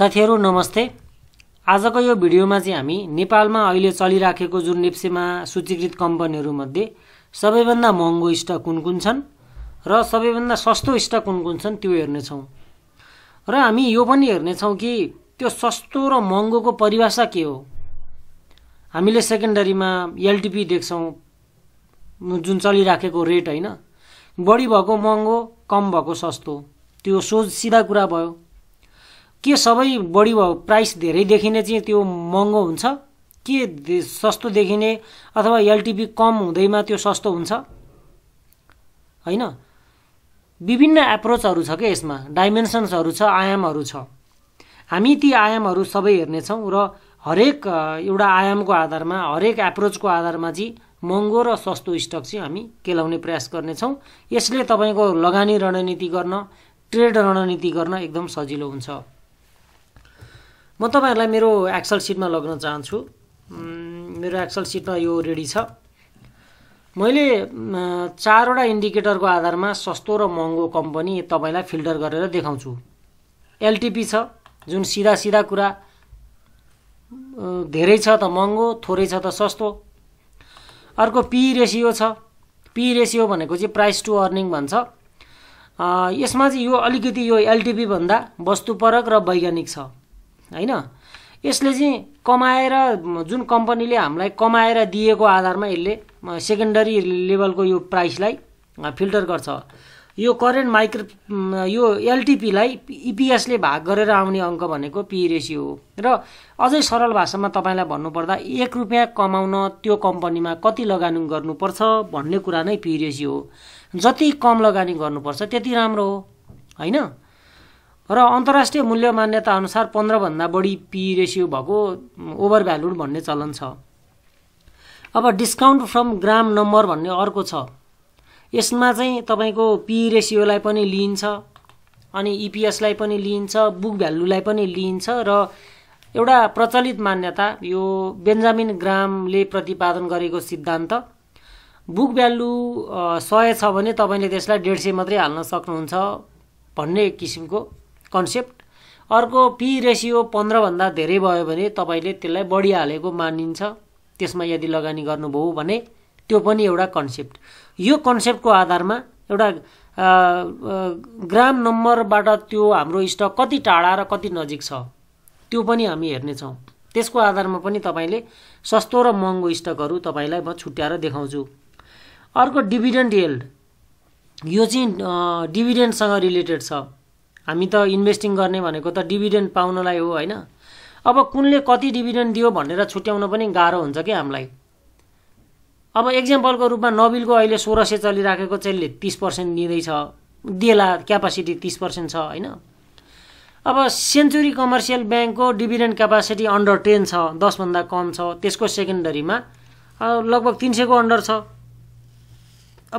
साथीहरू नमस्ते आजको यो भिडियोमा चाहिँ हामी नेपालमा अहिले चलिराखेको जुन नेप्सेमा सूचीकृत कम्पनीहरूमध्ये सबैभन्दा महँगो स्टक कुन कुन छन् र सबैभन्दा सस्तो स्टक कुन कुन छन् त्यो हेर्नेछौँ र हामी यो पनि हेर्नेछौँ कि त्यो सस्तो र महँगोको परिभाषा के हो हामीले सेकेन्डरीमा एलटिपी देख्छौँ जुन चलिराखेको रेट होइन बढी भएको महँगो कम भएको सस्तो त्यो सोझ सिधा कुरा भयो के सबै बढी प्राइस धेरै देखिने चाहिँ त्यो महँगो हुन्छ के सस्तो देखिने अथवा एलटिपी कम हुँदैमा त्यो सस्तो हुन्छ होइन विभिन्न एप्रोचहरू छ क्या यसमा डाइमेन्सन्सहरू छ आयामहरू छ हामी ती आयामहरू सबै हेर्नेछौँ र हरेक एउटा आयामको आधारमा हरेक एप्रोचको आधारमा चाहिँ महँगो र सस्तो स्टक चाहिँ हामी केलाउने प्रयास गर्नेछौँ यसले तपाईँको लगानी रणनीति गर्न ट्रेड रणनीति गर्न एकदम सजिलो हुन्छ म तपाईँहरूलाई मेरो एक्सल सिटमा लग्न चाहन्छु मेरो एक्सल सिटमा यो रेडी छ मैले चारवटा इन्डिकेटरको आधारमा सस्तो र महँगो कम्पनी तपाईँलाई फिल्टर गरेर देखाउँछु एलटिपी छ जुन सिधा सिधा कुरा धेरै छ त महँगो थोरै छ त सस्तो अर्को पी रेसियो छ पी रेसियो भनेको चाहिँ प्राइस टु अर्निङ भन्छ यसमा चाहिँ यो अलिकति यो एलटिपी भन्दा वस्तुपरक र वैज्ञानिक छ होइन यसले चाहिँ कमाएर जुन कम्पनीले हामीलाई कमाएर दिएको आधारमा यसले सेकेन्डरी लेभलको यो प्राइसलाई फिल्टर गर्छ यो करेन्ट माइक्रो यो एलटिपीलाई इपिएसले e भाग गरेर आउने अङ्क भनेको पी रेसियो हो र अझै सरल भाषामा तपाईँलाई भन्नुपर्दा एक रुपियाँ कमाउन त्यो कम्पनीमा कति लगानी गर्नुपर्छ भन्ने कुरा नै पी रेसियो हो जति कम लगानी गर्नुपर्छ त्यति राम्रो हो होइन र अन्तर्राष्ट्रिय मूल्य मान्यता अनुसार पन्ध्रभन्दा बढी पी रेसियो भएको ओभर भ्यालुड भन्ने चलन छ अब डिस्काउन्ट फ्रम ग्राम नम्बर भन्ने अर्को छ यसमा चाहिँ तपाईँको पी रेसियोलाई पनि लिइन्छ अनि इपिएसलाई e पनि लिइन्छ बुक भ्यालुलाई पनि लिइन्छ र एउटा प्रचलित मान्यता यो बेन्जामिन ग्रामले प्रतिपादन गरेको सिद्धान्त बुक भ्यालु सय छ भने तपाईँले त्यसलाई डेढ सय मात्रै हाल्न सक्नुहुन्छ भन्ने किसिमको कन्सेप्ट अर्को पी रेसियो पन्ध्रभन्दा धेरै भयो भने तपाईँले त्यसलाई बढी मानिन्छ त्यसमा यदि लगानी गर्नुभयो भने त्यो पनि एउटा कन्सेप्ट यो कन्सेप्टको आधारमा एउटा ग्राम नम्बरबाट त्यो हाम्रो स्टक कति टाढा र कति नजिक छ त्यो पनि हामी हेर्नेछौँ त्यसको आधारमा पनि तपाईँले सस्तो र महँगो स्टकहरू तपाईँलाई म छुट्याएर देखाउँछु अर्को डिभिडेन्ड यल्ड यो चाहिँ डिभिडेन्डसँग रिलेटेड छ हामी त इन्भेस्टिङ गर्ने भनेको त डिभिडेन्ड पाउनलाई हो होइन अब कुनले कति डिभिडेन्ड दियो भनेर छुट्याउन पनि गाह्रो हुन्छ कि हामीलाई अब एक्जाम्पलको रूपमा नबिलको अहिले सोह्र सय चलिराखेको चाहिँ तिस पर्सेन्ट दिँदैछ देला क्यापासिटी तिस पर्सेन्ट छ होइन अब सेन्चुरी कमर्सियल ब्याङ्कको डिभिडेन्ड क्यापासिटी अन्डर टेन छ दसभन्दा कम छ त्यसको सेकेन्डरीमा लगभग तिन सयको अन्डर छ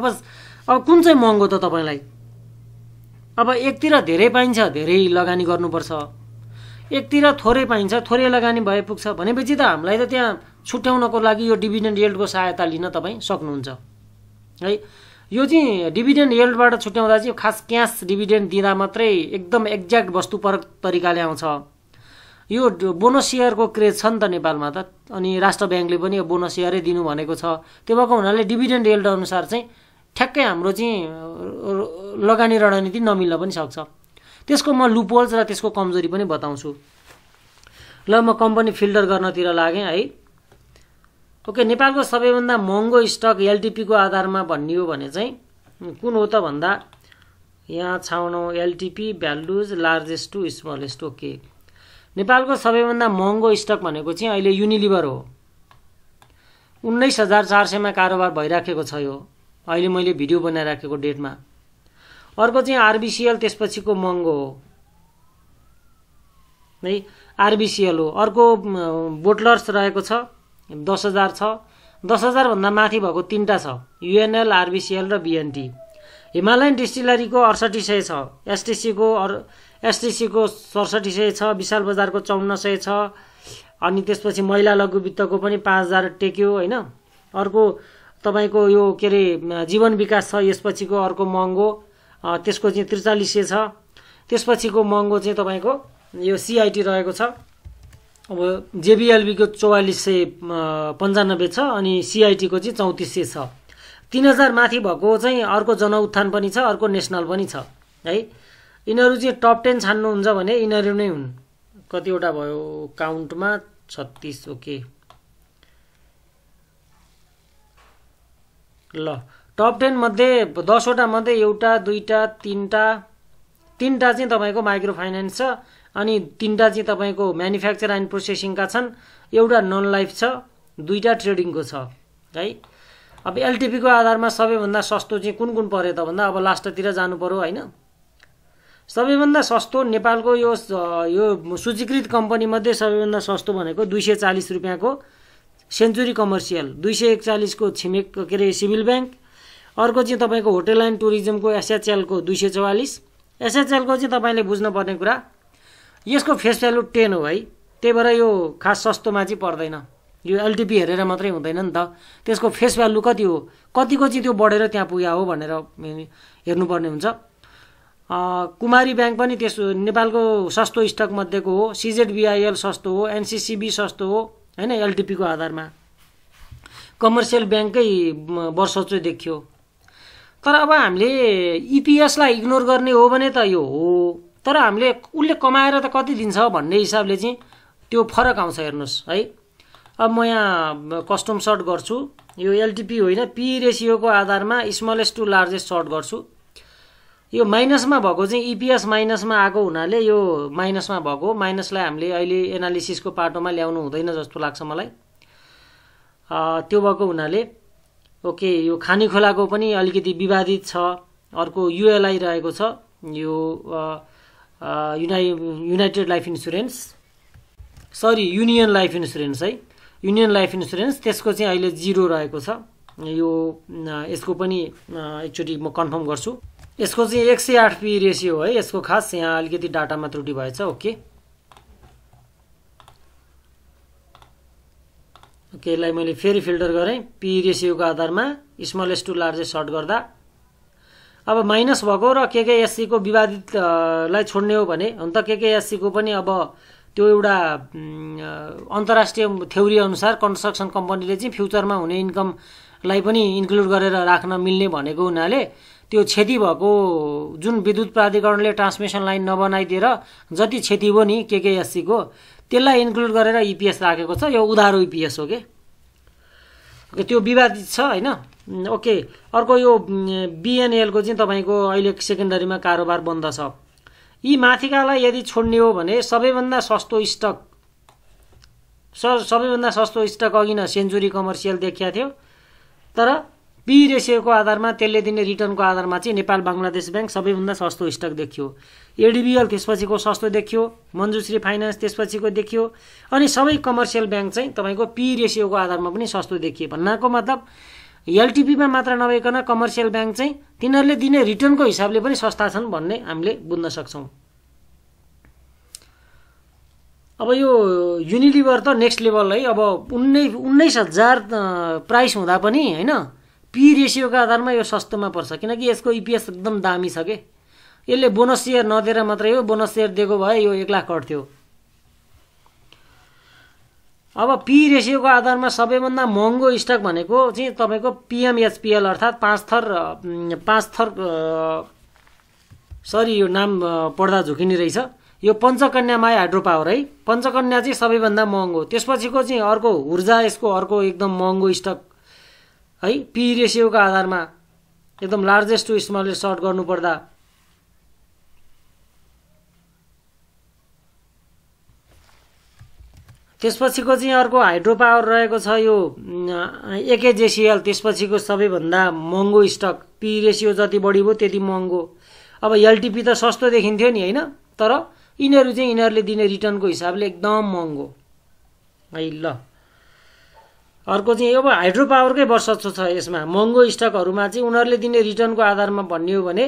अब अब कुन चाहिँ महँगो त तपाईँलाई अब एकतिर धेरै पाइन्छ धेरै लगानी गर्नुपर्छ एकतिर थोरै पाइन्छ थोरै लगानी भए पुग्छ भनेपछि त हामीलाई त त्यहाँ छुट्याउनको लागि यो डिभिडेन्ड यल्डको सहायता लिन तपाईँ सक्नुहुन्छ है यो चाहिँ डिभिडेन्ड एल्डबाट छुट्याउँदा चाहिँ खास क्यास डिभिडेन्ड दिँदा मात्रै एकदम एक्ज्याक्ट वस्तुपरक तरिकाले आउँछ यो बोनस सेयरको क्रेज छ नि त नेपालमा त अनि राष्ट्र ब्याङ्कले पनि यो बोनस सेयरै दिनु भनेको छ त्यो भएको हुनाले डिभिडेन्ड यल्ड अनुसार चाहिँ ठ्याक्कै हाम्रो चाहिँ लगानी रणनीति नमिल्न पनि सक्छ त्यसको म लुपोल्स र त्यसको कमजोरी पनि बताउँछु ल म कम्पनी फिल्टर गर्नतिर लागेँ है ओके नेपालको सबैभन्दा महँगो स्टक एलटिपीको आधारमा भनियो भने चाहिँ कुन हो त भन्दा यहाँ छाउनौ LTP values largest to smallest okay नेपालको सबैभन्दा महँगो स्टक भनेको चाहिँ अहिले युनिलिभर हो उन्नाइस हजार चार सयमा कारोबार भइराखेको छ यो अहिले मैले भिडियो बनाइराखेको डेटमा अर्को चाहिँ आरबिसिएल त्यसपछिको महँगो हो है आरबिसिएल हो अर्को बोटलर्स रहेको छ दस हजार छ दस हजारभन्दा माथि भएको तिनवटा छ युएनएल आरबिसिएल र बिएनटी हिमालयन डिस्टिलरीको अडसठी सय छ एसटिसीको अर एसटिसीको सडसठी सय छ विशाल बजारको चौन्न सय छ अनि त्यसपछि महिला लघु वित्तको पनि पाँच हजार टेक्यो होइन अर्को तपाईँको यो के अरे जीवन विकास छ यसपछिको अर्को महँगो त्यसको चाहिँ त्रिचालिस सय छ त्यसपछिको महँगो चाहिँ तपाईँको यो सिआइटी रहेको छ अब जेबिएलबीको चौवालिस सय पन्चानब्बे छ अनि सिआइटीको चाहिँ चौतिस सय छ तिन हजार माथि भएको चाहिँ अर्को जनउत्थान पनि छ अर्को नेसनल पनि छ है यिनीहरू चाहिँ टप टेन छान्नुहुन्छ भने यिनीहरू नै हुन् कतिवटा भयो काउन्टमा छत्तिस ओके ल टप टेन मध्ये दसवटा मध्ये एउटा दुईवटा तिनवटा तिनवटा चाहिँ तपाईँको माइक्रो फाइनेन्स छ अनि तिनवटा चाहिँ तपाईँको म्यानुफ्याक्चर एन्ड प्रोसेसिङका छन् एउटा नन लाइफ छ दुईवटा ट्रेडिङको छ है अब एलटिपीको आधारमा सबैभन्दा सस्तो चाहिँ कुन कुन पऱ्यो त भन्दा अब लास्टतिर जानु पऱ्यो होइन सबैभन्दा सस्तो नेपालको यो यो सूचीकृत कम्पनीमध्ये सबैभन्दा सस्तो भनेको दुई सय चालिस रुपियाँको सेन्चुरी कमर्सियल दुई सय एकचालिसको छिमेक के अरे सिभिल ब्याङ्क अर्को चाहिँ तपाईँको होटेल एन्ड टुरिज्मको एसएचएलको दुई सय चौवालिस एसएचएलको चाहिँ तपाईँले बुझ्नुपर्ने कुरा यसको फेस भ्यालु टेन हो है त्यही भएर यो खास सस्तोमा चाहिँ पर्दैन यो एलटिपी हेरेर मात्रै हुँदैन नि त त्यसको फेस भ्यालु कति हो कतिको चाहिँ त्यो बढेर त्यहाँ पुग्या हो भनेर हेर्नुपर्ने हुन्छ कुमारी ब्याङ्क पनि त्यस नेपालको सस्तो स्टकमध्येको हो सिजेडबिआइएल सस्तो हो एनसिसिबी सस्तो हो होइन एलटिपीको आधारमा कमर्सियल ब्याङ्ककै वर्ष चाहिँ देखियो तर अब हामीले इपिएसलाई इग्नोर गर्ने हो भने त यो हो तर हामीले उसले कमाएर त कति दिन्छ भन्ने हिसाबले चाहिँ त्यो फरक आउँछ हेर्नुहोस् है अब म यहाँ कस्टम सर्ट गर्छु यो एलटिपी होइन पी रेसियोको आधारमा स्मलेस्ट टु लार्जेस्ट सर्ट गर्छु यो माइनसमा भएको चाहिँ इपिएस e माइनसमा आएको हुनाले यो माइनसमा भएको माइनसलाई हामीले अहिले एनालिसिसको पाटोमा ल्याउनु हुँदैन जस्तो लाग्छ मलाई त्यो भएको हुनाले ओके यो खानी खोलाको पनि अलिकति विवादित छ अर्को युएलआई रहेको छ यो uni united life insurance sorry union life insurance है युनियन लाइफ इन्सुरेन्स त्यसको चाहिँ अहिले जिरो रहेको छ यो यसको पनि एकचोटि म कन्फर्म गर्छु यसको चाहिँ एक सय आठ पी रेसियो है यसको खास यहाँ अलिकति डाटामा त्रुटि भएछ ओके ओके यसलाई मैले फेरि फिल्टर गरेँ पी रेसियोको आधारमा स्मलेस्ट टु लार्जेस्ट सर्ट गर्दा अब माइनस भएको र केकेएससीको विवादितलाई छोड्ने हो भने अन्त त केकेएससीको पनि अब त्यो एउटा अन्तर्राष्ट्रिय थ्योरी अनुसार कन्स्ट्रक्सन कम्पनीले चाहिँ फ्युचरमा हुने इन्कमलाई पनि इन्क्लुड गरेर राख्न मिल्ने भनेको हुनाले त्यो क्षति भएको जुन विद्युत प्राधिकरणले ट्रान्समिसन लाइन नबनाइदिएर जति क्षति हो नि केकेएससीको त्यसलाई इन्क्लुड गरेर इपिएस राखेको छ यो उधारो इपिएस हो कि त्यो विवादित छ होइन ओके अर्को यो बिएनएलको चाहिँ तपाईँको अहिले सेकेन्डरीमा कारोबार बन्द छ यी माथिकालाई यदि छोड्ने हो भने सबैभन्दा सस्तो स्टक सबैभन्दा सस्तो स्टक अघि न सेन्चुरी कमर्सियल देखिया थियो तर पी रेसियोको आधारमा त्यसले दिने रिटर्नको आधारमा चाहिँ नेपाल बङ्गलादेश ब्याङ्क सबैभन्दा सस्तो स्टक देखियो एडिबिएल त्यसपछिको सस्तो देखियो मन्जुश्री फाइनेन्स त्यसपछिको देखियो अनि सबै कमर्सियल ब्याङ्क चाहिँ तपाईँको पी रेसियोको आधारमा पनि सस्तो देखियो भन्नाको मतलब एलटिपीमा मात्र नभइकन कमर्सियल ब्याङ्क चाहिँ तिनीहरूले दिने रिटर्नको हिसाबले पनि सस्ता छन् भन्ने हामीले बुझ्न सक्छौँ अब यो युनिलिभर त नेक्स्ट लेभल है अब उन्नाइस उन्नाइस हजार प्राइस हुँदा पनि होइन पी रेसियोको आधारमा यो सस्तोमा पर्छ किनकि यसको इपिएस e एकदम दामी छ कि यसले बोनस सेयर नदिएर मात्रै हो बोनस सेयर दिएको भए यो एक लाख कट्थ्यो अब पी रेसियोको आधारमा सबैभन्दा महँगो स्टक भनेको चाहिँ तपाईँको पिएमएचपिएल अर्थात् पाँच थर पाँच थर सरी यो नाम पढ्दा झुकिने रहेछ यो पञ्चकन्या माई हाइड्रो पावर है पञ्चकन्या चाहिँ सबैभन्दा महँगो त्यसपछिको चाहिँ अर्को ऊर्जा यसको अर्को एकदम महँगो स्टक है पी रेसियोको आधारमा एकदम लार्जेस्ट टु स्मलले सर्ट गर्नुपर्दा त्यसपछिको चाहिँ अर्को हाइड्रो पावर रहेको छ यो एकेजेसिएल त्यसपछिको सबैभन्दा महँगो स्टक पी रेसियो जति बढी भयो त्यति महँगो अब एलटिपी त सस्तो देखिन्थ्यो नि होइन तर यिनीहरू चाहिँ यिनीहरूले दिने रिटर्नको हिसाबले एकदम महँगो है ल अर्को चाहिँ अब हाइड्रो पावरकै वर्षत्व छ यसमा महँगो स्टकहरूमा चाहिँ उनीहरूले दिने रिटर्नको आधारमा भन्ने हो भने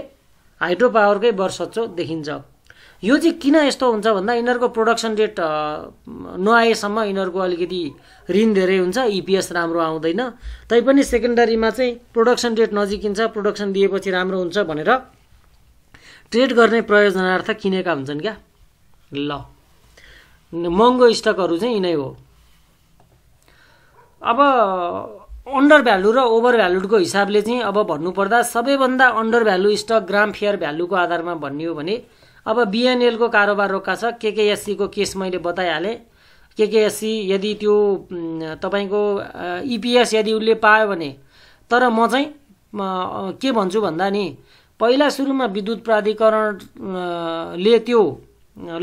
हाइड्रो पावरकै वर्षत्व देखिन्छ यो चाहिँ किन यस्तो हुन्छ भन्दा यिनीहरूको प्रोडक्सन रेट नआएसम्म यिनीहरूको अलिकति ऋण धेरै हुन्छ इपिएस e राम्रो आउँदैन तैपनि सेकेन्डरीमा चाहिँ प्रोडक्सन रेट नजिकिन्छ प्रोडक्सन दिएपछि राम्रो हुन्छ भनेर ट्रेड गर्ने प्रयोजनार्थ किनेका हुन्छन् क्या ल महँगो स्टकहरू चाहिँ यिनै हो अब अन्डर भ्यालु र ओभर भ्यालुडको हिसाबले चाहिँ अब भन्नुपर्दा सबैभन्दा under value stock Graham fair भ्यालुको आधारमा भन्ने हो भने अब बिएनएलको कारोबार रोक्का छ केकेएससीको केस मैले बताइहालेँ केकेएससी यदि त्यो तपाईँको इपिएस e यदि उसले पायो भने तर म चाहिँ के भन्छु भन्दा नि पहिला सुरुमा विद्युत प्राधिकरणले त्यो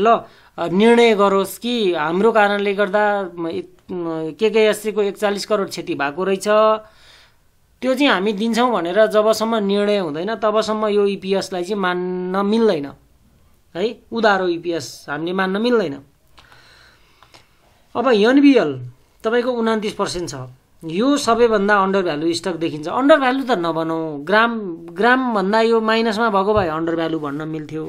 ल निर्णय गरोस् कि हाम्रो कारणले गर्दा केकेएससीको एकचालिस करोड क्षति भएको रहेछ त्यो चाहिँ हामी दिन्छौँ भनेर जबसम्म निर्णय हुँदैन तबसम्म यो इपिएसलाई e चाहिँ मान्न मिल्दैन है उधारो इपिएस e हामीले मान्न मिल्दैन अब एनबिएल तपाईँको उनातिस पर्सेन्ट छ यो सबैभन्दा अन्डर भ्यालु स्टक देखिन्छ अन्डर भ्यालु त नभनौँ ग्राम ग्रामभन्दा यो माइनसमा भएको भए अन्डर भ्यालु भन्न मिल्थ्यो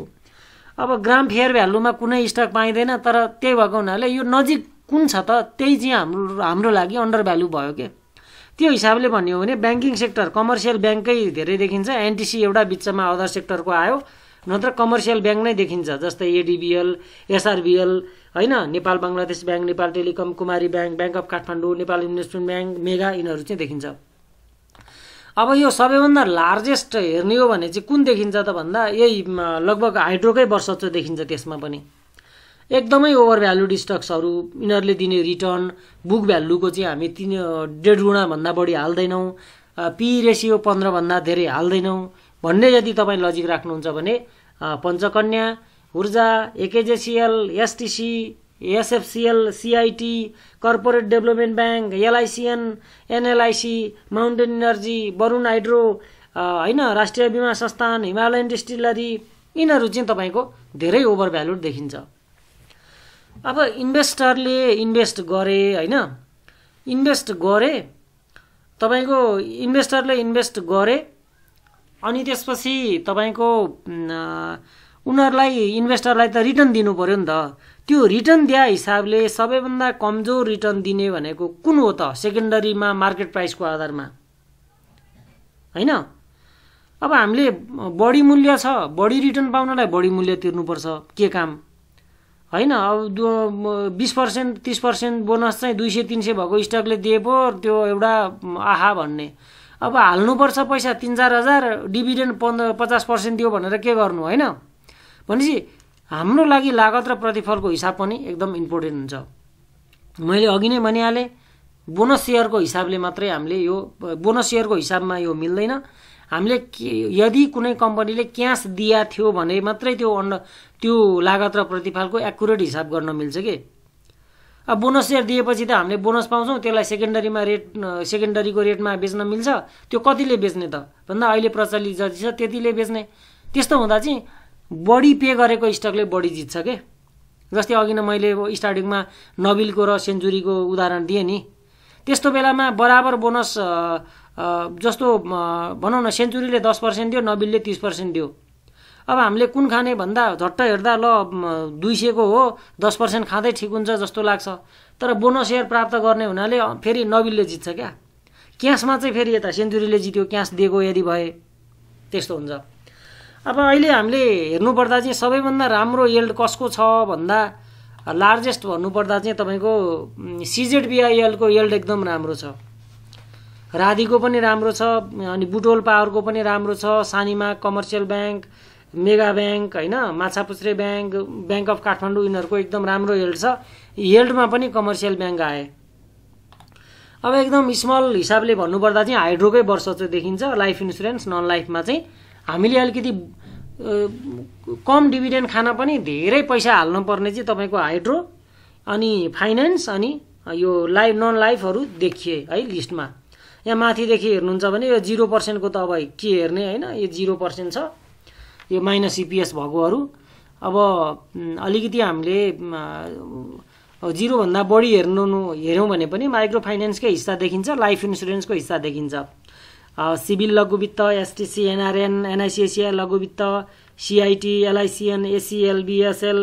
अब ग्राम फेयर भ्यालुमा कुनै स्टक पाइँदैन तर त्यही भएको हुनाले यो नजिक कुन छ त त्यही चाहिँ हाम्रो हाम्रो लागि अन्डर भ्यालु भयो के त्यो हिसाबले भन्यो भने ब्याङ्किङ सेक्टर कमर्सियल ब्याङ्कै धेरै देखिन्छ एनटिसी एउटा बिचमा अदर सेक्टरको आयो नत्र कमर्सियल ब्याङ्क नै देखिन्छ जस्तै एडिबिएल एसआरबिएल होइन Nepal Bangladesh bank Nepal telecom Kumari bank bank of Kathmandu Nepal investment bank mega यिनीहरू चाहिँ देखिन्छ अब यो सबैभन्दा लार्जेस्ट हेर्ने हो भने चाहिँ कुन देखिन्छ त भन्दा यही लगभग हाइड्रोकै वर्ष देखिन्छ त्यसमा पनि एकदमै ओभर भ्यालुड स्टक्सहरू यिनीहरूले दिने रिटर्न बुक भ्यालुको चाहिँ हामी तिन डेढ गुणाभन्दा बढी हाल्दैनौँ पी रेसियो पन्ध्रभन्दा धेरै हाल्दैनौँ भन्ने यदि तपाईँ लजिक राख्नुहुन्छ भने Panchakanya Urja AKJCL STC SFCL CIT corporate development bank LICN NLIC mountain energy Varun hydro होइन राष्ट्रिय बिमा संस्थान हिमालयन डिस्टिलरी यिनीहरू चाहिँ तपाईँको धेरै ओभर भ्याल्युड देखिन्छ अब इन्भेस्टरले इन्भेस्ट गरे होइन इन्भेस्ट गरे तपाईँको इन्भेस्टरले इन्भेस्ट गरे अनि त्यसपछि तपाईँको उनीहरूलाई इन्भेस्टरलाई त रिटर्न दिनु पऱ्यो नि त त्यो रिटर्न दिए हिसाबले सबैभन्दा कमजोर रिटर्न दिने भनेको कुन हो त सेकेन्डरीमा मार्केट प्राइसको आधारमा होइन अब हामीले बढी मूल्य छ बढी रिटर्न पाउनलाई बढी मूल्य तिर्नुपर्छ के काम होइन अब बिस पर्सेन्ट तिस पर्सेन्ट बोनस चाहिँ दुई सय तिन सय भएको स्टकले दिए पो त्यो एउटा आहा भन्ने अब हाल्नुपर्छ पैसा तिन चार हजार डिभिडेन्ड पन्ध्र पचास पर्सेन्ट दियो भनेर के गर्नु होइन भनेपछि हाम्रो लागि लागत र प्रतिफलको हिसाब पनि एकदम इम्पोर्टेन्ट हुन्छ मैले अघि नै भनिहालेँ बोनस सेयरको हिसाबले मात्रै हामीले यो बोनस सेयरको हिसाबमा यो मिल्दैन हामीले यदि कुनै कम्पनीले क्यास दिया थियो भने मात्रै त्यो अन्ड त्यो लागत र प्रतिफलको एकुरेट हिसाब गर्न मिल्छ कि अब बोनस सेयर दिएपछि त हामीले बोनस पाउँछौँ त्यसलाई सेकेन्डरीमा रेट सेकेन्डरीको रेटमा बेच्न मिल्छ त्यो कतिले बेच्ने त भन्दा अहिले प्रचलित जति छ त्यतिले बेच्ने त्यस्तो हुँदा चाहिँ बढी पे गरेको स्टकले बढी जित्छ के जस्तै अघि नै मैले स्टार्टिङमा नबिलको र सेन्चुरीको उदाहरण दिएँ नि त्यस्तो बेलामा बराबर बोनस जस्तो भनौँ न सेन्चुरीले दस पर्सेन्ट दियो नबिलले तिस पर्सेन्ट दियो अब हामीले कुन खाने भन्दा झट्ट हेर्दा ल दुई सयको हो दस पर्सेन्ट खाँदै ठिक हुन्छ जस्तो लाग्छ तर बोनस सेयर प्राप्त गर्ने हुनाले फेरि नबिलले जित्छ क्या क्यासमा चाहिँ फेरि यता सेन्चुरीले जित्यो क्यास दिएको यदि भए त्यस्तो हुन्छ अब अहिले हामीले हेर्नुपर्दा चाहिँ सबैभन्दा राम्रो यल्ड कसको छ भन्दा लार्जेस्ट भन्नुपर्दा चाहिँ तपाईँको सिजेड बिआइएलको यल्ड एकदम राम्रो छ राधिको पनि राम्रो छ अनि बुटोल पावरको पनि राम्रो छ सानीमा कमर्सियल ब्याङ्क मेगा ब्याङ्क होइन Machhapuchchhre bank bank of Kathmandu यिनीहरूको एकदम राम्रो हेल्ड छ हेल्डमा पनि कमर्सियल ब्याङ्क आए अब एकदम स्मल हिसाबले भन्नुपर्दा चाहिँ हाइड्रोकै वर्ष चाहिँ देखिन्छ लाइफ इन्सुरेन्स नन लाइफमा चाहिँ हामीले अलिकति कम डिभिडेन्ड खान पनि धेरै पैसा हाल्नुपर्ने चाहिँ तपाईँको हाइड्रो अनि फाइनेन्स अनि यो लाइफ नन लाइफहरू देखिए है लिस्टमा यहाँ माथिदेखि हेर्नुहुन्छ भने यो जिरो पर्सेन्टको त अब के हेर्ने होइन यो जिरो पर्सेन्ट छ यो माइनस इपिएस e भएकोहरू अब अलिकति हामीले जिरोभन्दा बढी हेर्नु हेऱ्यौँ भने पनि माइक्रो फाइनेन्सकै हिस्सा देखिन्छ लाइफ इन्सुरेन्सको हिस्सा देखिन्छ सिभिल लघु वित्त एसटिसी एनआरएन एनआइसिएसिआई लघुवित्त वित्त सिआइटी एलआइसिएन एसिएल बिएसएल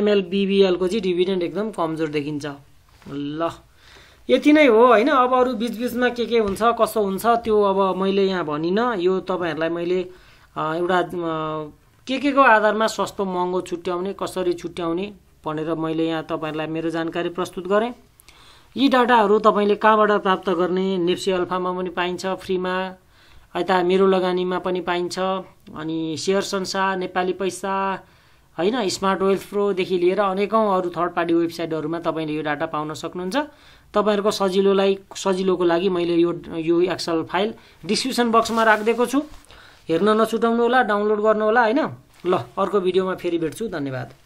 एमएलबिबिएलको चाहिँ डिभिडेन्ड एकदम कमजोर देखिन्छ ल यति नै हो होइन अब अरू बिचबिचमा के के हुन्छ कसो हुन्छ त्यो अब मैले यहाँ भनिनँ यो तपाईँहरूलाई मैले एउटा के के को आधारमा सस्तो महँगो छुट्याउने कसरी छुट्याउने भनेर मैले यहाँ तपाईँहरूलाई मेरो जानकारी प्रस्तुत गरेँ यी डाटाहरू तपाईँले कहाँबाट प्राप्त गर्ने नेप्सी अल्फामा पनि पाइन्छ फ्रीमा यता मेरो लगानीमा पनि पाइन्छ अनि सेयर संसार नेपाली पैसा होइन स्मार्ट वेल्थ प्रोदेखि लिएर अनेकौँ अरू थर्ड पार्टी वेबसाइटहरूमा तपाईँले यो डाटा पाउन सक्नुहुन्छ तपाईँहरूको सजिलोलाई सजिलोको लागि मैले यो यो एक्सल फाइल डिस्क्रिप्सन बक्समा राखिदिएको छु हेर्न नछुटाउनु होला डाउनलोड गर्नु होला होइन ल अर्को भिडियोमा फेरि भेट्छु धन्यवाद